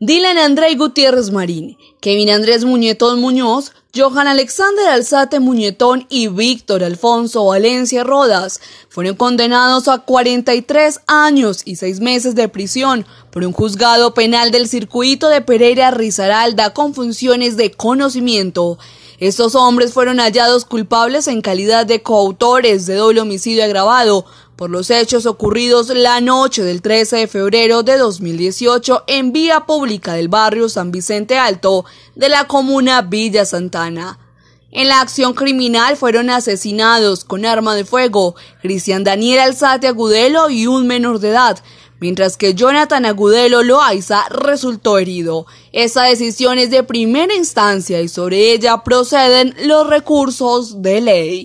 Dylan André Gutiérrez Marín, Kevin Andrés Muñetón Muñoz, Johan Alexander Alzate Muñetón y Víctor Alfonso Valencia Rodas fueron condenados a 43 años y 6 meses de prisión por un juzgado penal del circuito de Pereira Rizaralda con funciones de conocimiento estos hombres fueron hallados culpables en calidad de coautores de doble homicidio agravado por los hechos ocurridos la noche del 13 de febrero de 2018 en vía pública del barrio San Vicente Alto de la comuna Villa Santana. En la acción criminal fueron asesinados con arma de fuego Cristian Daniel Alzate Agudelo y un menor de edad, mientras que Jonathan Agudelo Loaiza resultó herido. Esa decisión es de primera instancia y sobre ella proceden los recursos de ley.